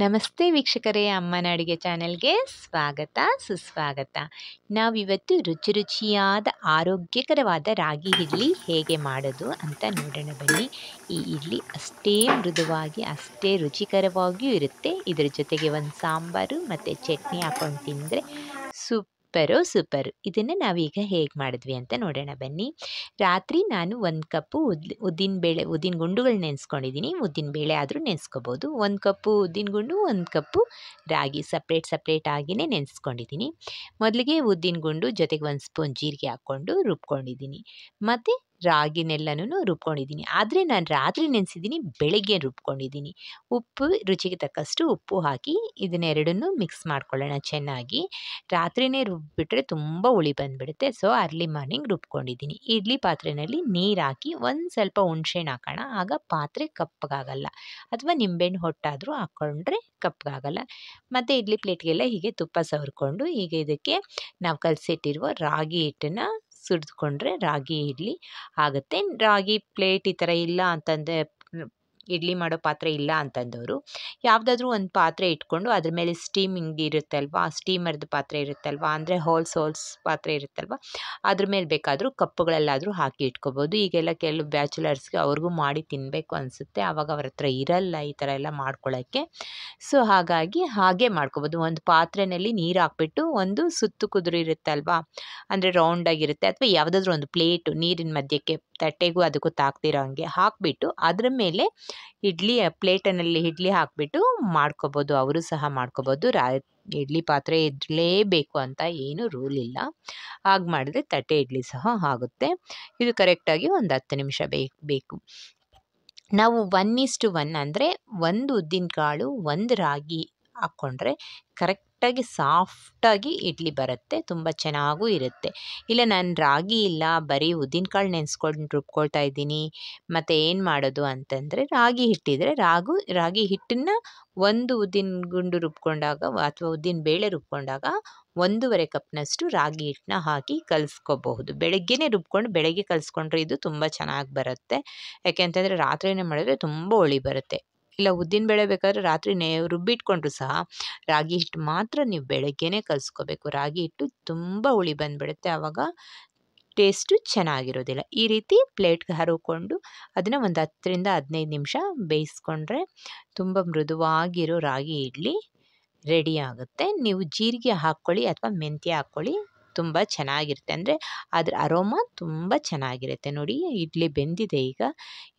ನಮಸ್ತೆ ವೀಕ್ಷಕರೇ ಅಮ್ಮನ ಅಡುಗೆ ಚಾನೆಲ್ಗೆ ಸ್ವಾಗತ ಸುಸ್ವಾಗತ ನಾವಿವತ್ತು ರುಚಿ ರುಚಿಯಾದ ಆರೋಗ್ಯಕರವಾದ ರಾಗಿ ಇಡ್ಲಿ ಹೇಗೆ ಮಾಡೋದು ಅಂತ ನೋಡೋಣ ಬನ್ನಿ ಈ ಇಡ್ಲಿ ಅಷ್ಟೇ ಮೃದುವಾಗಿ ಅಷ್ಟೇ ರುಚಿಕರವಾಗಿಯೂ ಇರುತ್ತೆ ಇದರ ಜೊತೆಗೆ ಒಂದು ಸಾಂಬಾರು ಮತ್ತು ಚಟ್ನಿ ಹಾಕೊಂಡು ತಿಂದರೆ ಸೂಪರೋ ಸೂಪರು ಇದನ್ನು ನಾವೀಗ ಹೇಗೆ ಮಾಡಿದ್ವಿ ಅಂತ ನೋಡೋಣ ಬನ್ನಿ ರಾತ್ರಿ ನಾನು ಒಂದು ಕಪ್ಪು ಉದ್ ಉದ್ದಿನ ಬೇಳೆ ಉದ್ದಿನ ಗುಂಡುಗಳು ನೆನೆಸ್ಕೊಂಡಿದ್ದೀನಿ ಉದ್ದಿನ ಬೇಳೆ ಆದರೂ ನೆನೆಸ್ಕೋಬೋದು ಒಂದು ಕಪ್ಪು ಉದ್ದಿನ ಗುಂಡು ಒಂದು ಕಪ್ಪು ರಾಗಿ ಸಪ್ರೇಟ್ ಸಪ್ರೇಟ್ ಆಗಿಯೇ ನೆನೆಸ್ಕೊಂಡಿದ್ದೀನಿ ಮೊದಲಿಗೆ ಉದ್ದಿನ ಗುಂಡು ಜೊತೆಗೆ ಒಂದು ಸ್ಪೂನ್ ಜೀರಿಗೆ ಹಾಕ್ಕೊಂಡು ರುಬ್ಕೊಂಡಿದ್ದೀನಿ ಮತ್ತು ರಾಗಿನೆಲ್ಲನೂ ರುಬ್ಕೊಂಡಿದ್ದೀನಿ ಆದರೆ ನಾನು ರಾತ್ರಿ ನೆನೆಸಿದ್ದೀನಿ ಬೆಳಗ್ಗೆ ರುಬ್ಕೊಂಡಿದ್ದೀನಿ ಉಪ್ಪು ರುಚಿಗೆ ತಕ್ಕಷ್ಟು ಉಪ್ಪು ಹಾಕಿ ಇದನ್ನೆರಡನ್ನೂ ಮಿಕ್ಸ್ ಮಾಡ್ಕೊಳ್ಳೋಣ ಚೆನ್ನಾಗಿ ರಾತ್ರಿನೇ ರುಬ್ಬಿಬಿಟ್ರೆ ತುಂಬ ಹುಳಿ ಬಂದುಬಿಡುತ್ತೆ ಸೊ ಅರ್ಲಿ ಮಾರ್ನಿಂಗ್ ರುಬ್ಕೊಂಡಿದ್ದೀನಿ ಇಡ್ಲಿ ಪಾತ್ರೆಯಲ್ಲಿ ನೀರು ಹಾಕಿ ಒಂದು ಸ್ವಲ್ಪ ಹುಣ್ಸೆಣ್ಣು ಹಾಕೋಣ ಆಗ ಪಾತ್ರೆ ಕಪ್ಪಗಾಗಲ್ಲ ಅಥವಾ ನಿಂಬೆಹಣ್ಣು ಹೊಟ್ಟಾದರೂ ಹಾಕ್ಕೊಂಡ್ರೆ ಕಪ್ಪಗಾಗಲ್ಲ ಮತ್ತು ಇಡ್ಲಿ ಪ್ಲೇಟ್ಗೆಲ್ಲ ಹೀಗೆ ತುಪ್ಪ ಸವರ್ಕೊಂಡು ಹೀಗೆ ಇದಕ್ಕೆ ನಾವು ಕಲಸಿಟ್ಟಿರುವ ರಾಗಿ ಹಿಟ್ಟನ್ನು ಸುರಿದುಕೊಂಡ್ರೆ ರಾಗಿ ಇಡ್ಲಿ ಆಗುತ್ತೆ ರಾಗಿ ಪ್ಲೇಟ್ ಈ ಥರ ಇಲ್ಲ ಅಂತಂದರೆ ಇಡ್ಲಿ ಮಾಡೋ ಪಾತ್ರೆ ಇಲ್ಲ ಅಂತಂದವರು ಯಾವುದಾದ್ರೂ ಒಂದು ಪಾತ್ರೆ ಇಟ್ಕೊಂಡು ಅದ್ರ ಮೇಲೆ ಸ್ಟೀಮಿಂಗ್ ಇರುತ್ತಲ್ವಾ ಆ ಸ್ಟೀಮರ್ದು ಪಾತ್ರೆ ಇರುತ್ತಲ್ವಾ ಅಂದರೆ ಹೋಲ್ಸ್ ಹೋಲ್ಸ್ ಪಾತ್ರೆ ಇರುತ್ತಲ್ವ ಅದ್ರ ಮೇಲೆ ಬೇಕಾದರೂ ಕಪ್ಪುಗಳಲ್ಲಾದರೂ ಹಾಕಿ ಇಟ್ಕೋಬೋದು ಈಗೆಲ್ಲ ಕೆಲವು ಬ್ಯಾಚುಲರ್ಸ್ಗೆ ಅವ್ರಿಗೂ ಮಾಡಿ ತಿನ್ನಬೇಕು ಅನಿಸುತ್ತೆ ಆವಾಗ ಅವ್ರ ಹತ್ರ ಇರಲ್ಲ ಈ ಥರ ಎಲ್ಲ ಮಾಡ್ಕೊಳ್ಳೋಕ್ಕೆ ಸೊ ಹಾಗಾಗಿ ಹಾಗೆ ಮಾಡ್ಕೋಬೋದು ಒಂದು ಪಾತ್ರೆಯಲ್ಲಿ ನೀರು ಹಾಕ್ಬಿಟ್ಟು ಒಂದು ಸುತ್ತು ಇರುತ್ತಲ್ವಾ ಅಂದರೆ ರೌಂಡಾಗಿರುತ್ತೆ ಅಥವಾ ಯಾವುದಾದ್ರೂ ಒಂದು ಪ್ಲೇಟು ನೀರಿನ ಮಧ್ಯಕ್ಕೆ ತಟ್ಟೆಗೂ ಅದಕ್ಕೂ ತಾಕ್ತಿರೋ ಹಾಗೆ ಹಾಕಿಬಿಟ್ಟು ಅದ್ರ ಮೇಲೆ ಇಡ್ಲಿ ಪ್ಲೇಟನಲ್ಲಿ ಇಡ್ಲಿ ಹಾಕಿಬಿಟ್ಟು ಮಾಡ್ಕೊಬೋದು ಅವರು ಸಹ ಮಾಡ್ಕೋಬೋದು ರಾ ಇಡ್ಲಿ ಪಾತ್ರೆ ಇರಲೇಬೇಕು ಅಂತ ಏನು ರೂಲ್ ಇಲ್ಲ ಹಾಗೆ ಮಾಡಿದ್ರೆ ತಟ್ಟೆ ಇಡ್ಲಿ ಸಹ ಆಗುತ್ತೆ ಇದು ಕರೆಕ್ಟಾಗಿ ಒಂದು ಹತ್ತು ನಿಮಿಷ ಬೇಕು ನಾವು ಒನ್ ಇಸ್ಟು ಒನ್ ಅಂದರೆ ಒಂದು ಕಾಳು ಒಂದು ರಾಗಿ ಹಾಕ್ಕೊಂಡ್ರೆ ಕರೆಕ್ಟ್ ಕರೆಕ್ಟಾಗಿ ಸಾಫ್ಟಾಗಿ ಇಡ್ಲಿ ಬರುತ್ತೆ ತುಂಬ ಚೆನ್ನಾಗೂ ಇರುತ್ತೆ ಇಲ್ಲ ನಾನು ರಾಗಿ ಇಲ್ಲ ಬರೀ ಉದ್ದಿನಕಾಳು ನೆನೆಸ್ಕೊಂಡು ರುಬ್ಕೊಳ್ತಾ ಇದ್ದೀನಿ ಮತ್ತು ಏನು ಮಾಡೋದು ಅಂತಂದರೆ ರಾಗಿ ಹಿಟ್ಟಿದ್ರೆ ರಾಗು ರಾಗಿ ಹಿಟ್ಟನ್ನು ಒಂದು ಉದ್ದಿನ ಗುಂಡು ರುಬ್ಕೊಂಡಾಗ ಅಥವಾ ಉದ್ದಿನ ಬೇಳೆ ರುಬ್ಕೊಂಡಾಗ ಒಂದೂವರೆ ಕಪ್ನಷ್ಟು ರಾಗಿ ಹಿಟ್ಟನ್ನ ಹಾಕಿ ಕಲಿಸ್ಕೋಬಹುದು ಬೆಳಗ್ಗೆನೇ ರುಬ್ಕೊಂಡು ಬೆಳಗ್ಗೆ ಕಲಿಸ್ಕೊಂಡ್ರೆ ಇದು ತುಂಬ ಚೆನ್ನಾಗಿ ಬರುತ್ತೆ ಯಾಕೆ ರಾತ್ರಿನೇ ರಾತ್ರಿಯೇ ಮಾಡಿದ್ರೆ ತುಂಬ ಹುಳಿ ಬರುತ್ತೆ ಇಲ್ಲ ಉದ್ದಿನ ಬೇಕಾದ್ರೆ ರಾತ್ರಿ ನೇ ರುಬ್ಬಿಟ್ಕೊಂಡ್ರು ಸಹ ರಾಗಿ ಹಿಟ್ಟು ಮಾತ್ರ ನೀವು ಬೆಳಗ್ಗೆನೇ ಕಲಿಸ್ಕೋಬೇಕು ರಾಗಿ ಹಿಟ್ಟು ತುಂಬ ಹುಳಿ ಬಂದುಬಿಡುತ್ತೆ ಆವಾಗ ಟೇಸ್ಟು ಚೆನ್ನಾಗಿರೋದಿಲ್ಲ ಈ ರೀತಿ ಪ್ಲೇಟ್ಗೆ ಹರಕೊಂಡು ಅದನ್ನು ಒಂದು ಹತ್ತರಿಂದ ಹದಿನೈದು ನಿಮಿಷ ಬೇಯಿಸ್ಕೊಂಡ್ರೆ ತುಂಬ ಮೃದುವಾಗಿರೋ ರಾಗಿ ಇಡ್ಲಿ ರೆಡಿ ಆಗುತ್ತೆ ನೀವು ಜೀರಿಗೆ ಹಾಕ್ಕೊಳ್ಳಿ ಅಥವಾ ಮೆಂತ್ಯ ಹಾಕ್ಕೊಳ್ಳಿ ತುಂಬ ಚೆನ್ನಾಗಿರುತ್ತೆ ಅಂದರೆ ಅದ್ರ ಅರೋಮ ತುಂಬ ಚೆನ್ನಾಗಿರುತ್ತೆ ನೋಡಿ ಇಡ್ಲಿ ಬೆಂದಿದೆ ಈಗ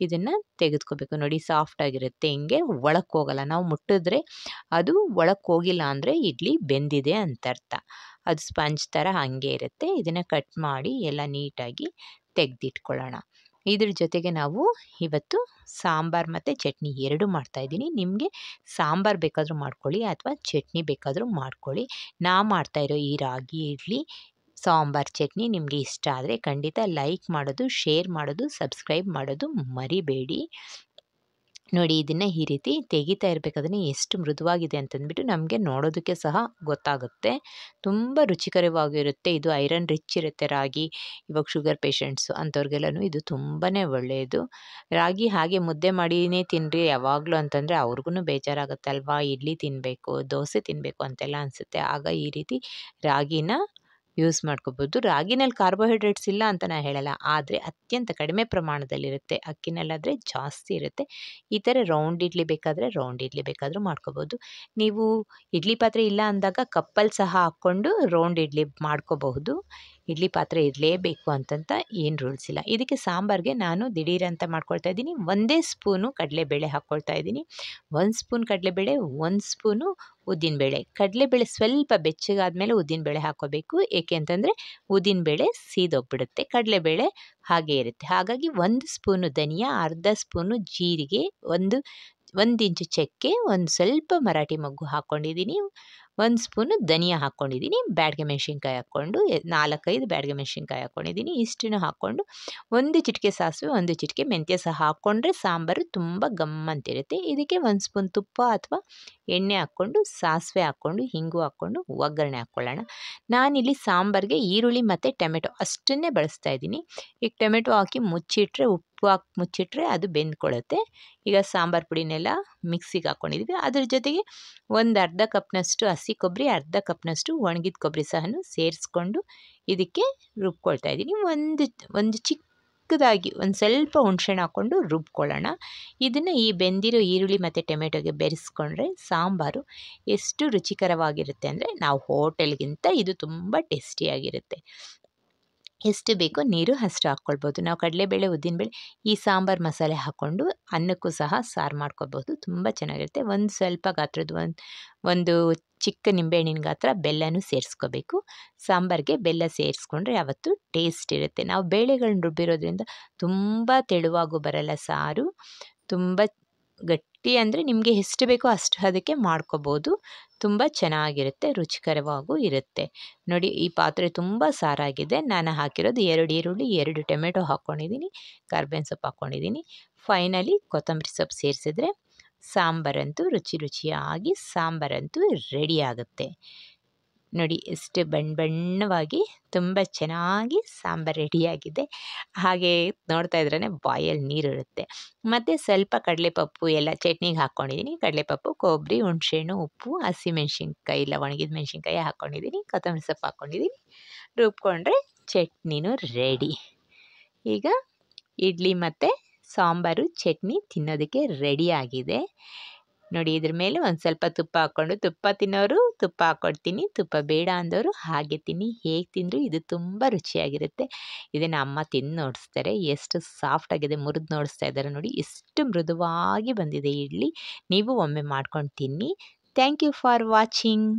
ಇದನ್ನು ತೆಗೆದುಕೋಬೇಕು ನೋಡಿ ಸಾಫ್ಟಾಗಿರುತ್ತೆ ಹಿಂಗೆ ಒಳಕ್ಕೆ ಹೋಗಲ್ಲ ನಾವು ಮುಟ್ಟಿದ್ರೆ ಅದು ಒಳಕ್ಕೆ ಹೋಗಿಲ್ಲ ಅಂದರೆ ಇಡ್ಲಿ ಬೆಂದಿದೆ ಅಂತ ಅರ್ಥ ಅದು ಸ್ಪಂಜ್ ಥರ ಹಾಗೆ ಇರುತ್ತೆ ಇದನ್ನು ಕಟ್ ಮಾಡಿ ಎಲ್ಲ ನೀಟಾಗಿ ತೆಗೆದಿಟ್ಕೊಳ್ಳೋಣ ಇದ್ರ ಜೊತೆಗೆ ನಾವು ಇವತ್ತು ಸಾಂಬಾರು ಮತ್ತು ಚಟ್ನಿ ಎರಡೂ ಮಾಡ್ತಾಯಿದ್ದೀನಿ ನಿಮಗೆ ಸಾಂಬಾರು ಬೇಕಾದರೂ ಮಾಡ್ಕೊಳ್ಳಿ ಅಥವಾ ಚಟ್ನಿ ಬೇಕಾದರೂ ಮಾಡ್ಕೊಳ್ಳಿ ನಾ ಮಾಡ್ತಾಯಿರೋ ಈ ರಾಗಿ ಇಡ್ಲಿ ಸಾಂಬಾರು ಚಟ್ನಿ ನಿಮಗೆ ಇಷ್ಟ ಆದರೆ ಖಂಡಿತ ಲೈಕ್ ಮಾಡೋದು ಶೇರ್ ಮಾಡೋದು ಸಬ್ಸ್ಕ್ರೈಬ್ ಮಾಡೋದು ಮರಿಬೇಡಿ ನೋಡಿ ಇದನ್ನು ಈ ರೀತಿ ತೆಗಿತಾ ಇರಬೇಕಾದ್ರೆ ಎಷ್ಟು ಮೃದುವಾಗಿದೆ ಅಂತಂದ್ಬಿಟ್ಟು ನಮಗೆ ನೋಡೋದಕ್ಕೆ ಸಹ ಗೊತ್ತಾಗುತ್ತೆ ತುಂಬ ರುಚಿಕರವಾಗಿರುತ್ತೆ ಇದು ಐರನ್ ರಿಚ್ ಇರುತ್ತೆ ರಾಗಿ ಇವಾಗ ಶುಗರ್ ಪೇಷಂಟ್ಸು ಅಂಥವ್ರಿಗೆಲ್ಲೂ ಇದು ತುಂಬಾ ಒಳ್ಳೆಯದು ರಾಗಿ ಹಾಗೆ ಮುದ್ದೆ ಮಾಡಿನೇ ತಿನ್ನಿರಿ ಯಾವಾಗಲೂ ಅಂತಂದರೆ ಅವ್ರಿಗೂ ಬೇಜಾರಾಗುತ್ತೆ ಅಲ್ವಾ ಇಡ್ಲಿ ತಿನ್ನಬೇಕು ದೋಸೆ ತಿನ್ನಬೇಕು ಅಂತೆಲ್ಲ ಅನಿಸುತ್ತೆ ಆಗ ಈ ರೀತಿ ರಾಗಿನ ಯೂಸ್ ಮಾಡ್ಕೋಬೋದು ರಾಗಿನಲ್ಲಿ ಕಾರ್ಬೋಹೈಡ್ರೇಟ್ಸ್ ಇಲ್ಲ ಅಂತ ನಾನು ಹೇಳಲ್ಲ ಆದರೆ ಅತ್ಯಂತ ಕಡಿಮೆ ಪ್ರಮಾಣದಲ್ಲಿರುತ್ತೆ ಅಕ್ಕಿನಲ್ಲಾದರೆ ಜಾಸ್ತಿ ಇರುತ್ತೆ ಈ ಥರ ರೌಂಡ್ ಇಡ್ಲಿ ಬೇಕಾದರೆ ರೌಂಡ್ ಇಡ್ಲಿ ಬೇಕಾದರೂ ಮಾಡ್ಕೋಬೋದು ನೀವು ಇಡ್ಲಿ ಪಾತ್ರೆ ಇಲ್ಲ ಅಂದಾಗ ಕಪ್ಪಲ್ಲಿ ಸಹ ಹಾಕ್ಕೊಂಡು ರೌಂಡ್ ಇಡ್ಲಿ ಮಾಡ್ಕೋಬಹುದು ಇಡ್ಲಿ ಪಾತ್ರೆ ಇರಲೇಬೇಕು ಅಂತಂತ ಏನು ರೂಲ್ಸ್ ಇಲ್ಲ ಇದಕ್ಕೆ ಸಾಂಬಾರಿಗೆ ನಾನು ದಿಢೀರಂತ ಮಾಡ್ಕೊಳ್ತಾ ಇದ್ದೀನಿ ಒಂದೇ ಸ್ಪೂನು ಕಡಲೆಬೇಳೆ ಹಾಕ್ಕೊಳ್ತಾ ಇದ್ದೀನಿ ಒಂದು ಸ್ಪೂನ್ ಕಡಲೆಬೇಳೆ ಒಂದು ಸ್ಪೂನು ಉದ್ದಿನಬೇಳೆ ಕಡಲೆಬೇಳೆ ಸ್ವಲ್ಪ ಬೆಚ್ಚಗಾದಮೇಲೆ ಉದ್ದಿನಬೇಳೆ ಹಾಕ್ಕೋಬೇಕು ಏಕೆ ಅಂತಂದರೆ ಉದ್ದಿನಬೇಳೆ ಸೀದೋಗ್ಬಿಡುತ್ತೆ ಕಡಲೆಬೇಳೆ ಹಾಗೆ ಇರುತ್ತೆ ಹಾಗಾಗಿ ಒಂದು ಸ್ಪೂನು ಧನಿಯಾ ಅರ್ಧ ಸ್ಪೂನು ಜೀರಿಗೆ ಒಂದು ಒಂದು ಇಂಚು ಚಕ್ಕೆ ಒಂದು ಸ್ವಲ್ಪ ಮರಾಠಿ ಮಗ್ಗು ಹಾಕ್ಕೊಂಡಿದ್ದೀನಿ ಒಂದು ಸ್ಪೂನು ಧನಿಯಾ ಹಾಕ್ಕೊಂಡಿದ್ದೀನಿ ಬ್ಯಾಡ್ಗೆ ಮೆಣಸಿನ್ಕಾಯಿ ಹಾಕ್ಕೊಂಡು ನಾಲ್ಕೈದು ಬ್ಯಾಡ್ಗೆ ಮೆಣಸಿನ್ಕಾಯಿ ಹಾಕ್ಕೊಂಡಿದ್ದೀನಿ ಇಷ್ಟನ್ನು ಹಾಕ್ಕೊಂಡು ಒಂದು ಚಿಟಿಕೆ ಸಾಸಿವೆ ಒಂದು ಚಿಟಿಕೆ ಮೆಂತ್ಯ ಸಹ ಹಾಕ್ಕೊಂಡ್ರೆ ಸಾಂಬಾರು ತುಂಬ ಗಮ್ ಅಂತಿರುತ್ತೆ ಇದಕ್ಕೆ ಒಂದು ಸ್ಪೂನ್ ತುಪ್ಪ ಅಥವಾ ಎಣ್ಣೆ ಹಾಕ್ಕೊಂಡು ಸಾಸಿವೆ ಹಾಕ್ಕೊಂಡು ಹಿಂಗು ಹಾಕ್ಕೊಂಡು ಒಗ್ಗರಣೆ ಹಾಕ್ಕೊಳ್ಳೋಣ ನಾನಿಲ್ಲಿ ಸಾಂಬಾರಿಗೆ ಈರುಳ್ಳಿ ಮತ್ತು ಟೊಮೆಟೊ ಅಷ್ಟನ್ನೇ ಬಳಸ್ತಾ ಇದ್ದೀನಿ ಈಗ ಟೊಮೆಟೊ ಹಾಕಿ ಮುಚ್ಚಿಟ್ರೆ ಉಪ್ಪು ಹಾಕಿ ಮುಚ್ಚಿಟ್ರೆ ಅದು ಬೆಂದ್ಕೊಳ್ಳುತ್ತೆ ಈಗ ಸಾಂಬಾರು ಪುಡಿನೆಲ್ಲ ಮಿಕ್ಸಿಗೆ ಹಾಕ್ಕೊಂಡಿದ್ವಿ ಅದ್ರ ಜೊತೆಗೆ ಒಂದು ಅರ್ಧ ಕಪ್ನಷ್ಟು ಹಸಿ ಕೊಬ್ಬರಿ ಅರ್ಧ ಕಪ್ನಷ್ಟು ಒಣಗಿದ ಕೊಬ್ಬರಿ ಸಹನು ಸೇರಿಸ್ಕೊಂಡು ಇದಕ್ಕೆ ರುಬ್ಕೊಳ್ತಾ ಇದ್ದೀನಿ ಒಂದು ಒಂದು ಚಿಕ್ಕದಾಗಿ ಒಂದು ಸ್ವಲ್ಪ ಹುಣ್ಸೆಣ್ಣೆ ಹಾಕ್ಕೊಂಡು ರುಬ್ಕೊಳ್ಳೋಣ ಇದನ್ನು ಈ ಬೆಂದಿರೋ ಈರುಳ್ಳಿ ಮತ್ತು ಟೊಮೆಟೊಗೆ ಬೆರೆಸ್ಕೊಂಡ್ರೆ ಸಾಂಬಾರು ಎಷ್ಟು ರುಚಿಕರವಾಗಿರುತ್ತೆ ಅಂದರೆ ನಾವು ಹೋಟೆಲ್ಗಿಂತ ಇದು ತುಂಬ ಟೇಸ್ಟಿಯಾಗಿರುತ್ತೆ ಎಷ್ಟು ಬೇಕೋ ನೀರು ಅಷ್ಟು ಹಾಕ್ಕೊಳ್ಬೋದು ನಾವು ಕಡಲೆಬೇಳೆ ಉದ್ದಿನಬೇಳೆ ಈ ಸಾಂಬಾರು ಮಸಾಲೆ ಹಾಕ್ಕೊಂಡು ಅನ್ನಕ್ಕೂ ಸಹ ಸಾರು ಮಾಡ್ಕೊಬೋದು ತುಂಬ ಚೆನ್ನಾಗಿರುತ್ತೆ ಒಂದು ಸ್ವಲ್ಪ ಗಾತ್ರದ ಒಂದು ಒಂದು ಚಿಕ್ಕ ನಿಂಬೆಹಣ್ಣಿನ ಗಾತ್ರ ಬೆಲ್ಲನೂ ಸೇರಿಸ್ಕೋಬೇಕು ಸಾಂಬಾರಿಗೆ ಬೆಲ್ಲ ಸೇರಿಸ್ಕೊಂಡ್ರೆ ಯಾವತ್ತು ಟೇಸ್ಟ್ ಇರುತ್ತೆ ನಾವು ಬೇಳೆಗಳನ್ನ ರುಬ್ಬಿರೋದ್ರಿಂದ ತುಂಬ ತೆಳುವಾಗೂ ಬರಲ್ಲ ಸಾರು ತುಂಬ ಗಟ್ಟಿ ಅಂದರೆ ನಿಮಗೆ ಎಷ್ಟು ಬೇಕೋ ಅಷ್ಟು ಅದಕ್ಕೆ ಮಾಡ್ಕೋಬೋದು ತುಂಬ ಚೆನ್ನಾಗಿರುತ್ತೆ ರುಚಿಕರವಾಗೂ ಇರುತ್ತೆ ನೋಡಿ ಈ ಪಾತ್ರೆ ತುಂಬ ಸಾರಾಗಿದೆ ನಾನು ಹಾಕಿರೋದು ಎರಡು ಈರುಳ್ಳಿ ಎರಡು ಟೊಮೆಟೊ ಹಾಕ್ಕೊಂಡಿದ್ದೀನಿ ಕರ್ಬೇವಿನ ಸೊಪ್ಪು ಹಾಕ್ಕೊಂಡಿದ್ದೀನಿ ಫೈನಲಿ ಕೊತ್ತಂಬರಿ ಸೊಪ್ಪು ಸೇರಿಸಿದ್ರೆ ಸಾಂಬಾರಂತೂ ರುಚಿ ರುಚಿಯಾಗಿ ಸಾಂಬಾರಂತೂ ರೆಡಿ ಆಗುತ್ತೆ ನೋಡಿ ಎಷ್ಟು ಬಣ್ಣ ಬಣ್ಣವಾಗಿ ತುಂಬ ಚೆನ್ನಾಗಿ ಸಾಂಬಾರು ರೆಡಿಯಾಗಿದೆ ಹಾಗೆ ನೋಡ್ತಾ ಬಾಯಲ್ ಬಾಯಲ್ಲಿ ನೀರಿರುತ್ತೆ ಮತ್ತು ಸ್ವಲ್ಪ ಕಡಲೆಪಪ್ಪು ಎಲ್ಲ ಚಟ್ನಿಗೆ ಹಾಕ್ಕೊಂಡಿದ್ದೀನಿ ಕಡಲೆಪಪ್ಪು ಕೊಬ್ಬರಿ ಹುಣಸೆಹಣ್ಣು ಉಪ್ಪು ಹಸಿಮೆಣ್ಸಿನ್ಕಾಯಿ ಇಲ್ಲ ಒಣಗಿದ ಮೆಣ್ಸಿನ್ಕಾಯಿ ಹಾಕ್ಕೊಂಡಿದ್ದೀನಿ ಕೊತ್ತಂಬರಿ ಸೊಪ್ಪು ಹಾಕ್ಕೊಂಡಿದ್ದೀನಿ ರುಬ್ಕೊಂಡ್ರೆ ಚಟ್ನಿನೂ ರೆಡಿ ಈಗ ಇಡ್ಲಿ ಮತ್ತು ಸಾಂಬಾರು ಚಟ್ನಿ ತಿನ್ನೋದಕ್ಕೆ ರೆಡಿಯಾಗಿದೆ ನೋಡಿ ಇದ್ರ ಮೇಲೆ ಒಂದು ಸ್ವಲ್ಪ ತುಪ್ಪ ಹಾಕ್ಕೊಂಡು ತುಪ್ಪ ತಿನ್ನೋರು ತುಪ್ಪ ಹಾಕ್ಕೊಡ್ತೀನಿ ತುಪ್ಪ ಬೇಡ ಅಂದವರು ಹಾಗೆ ತಿನ್ನಿ ಹೇಗೆ ತಿಂದರೂ ಇದು ತುಂಬ ರುಚಿಯಾಗಿರುತ್ತೆ ಇದನ್ನು ಅಮ್ಮ ತಿಂದು ನೋಡಿಸ್ತಾರೆ ಎಷ್ಟು ಸಾಫ್ಟಾಗಿದೆ ಮುರಿದು ನೋಡಿಸ್ತಾ ಇದ್ದಾರೆ ನೋಡಿ ಎಷ್ಟು ಮೃದುವಾಗಿ ಬಂದಿದೆ ಇಡ್ಲಿ ನೀವು ಒಮ್ಮೆ ಮಾಡ್ಕೊಂಡು ತಿನ್ನಿ ಥ್ಯಾಂಕ್ ಯು ಫಾರ್ ವಾಚಿಂಗ್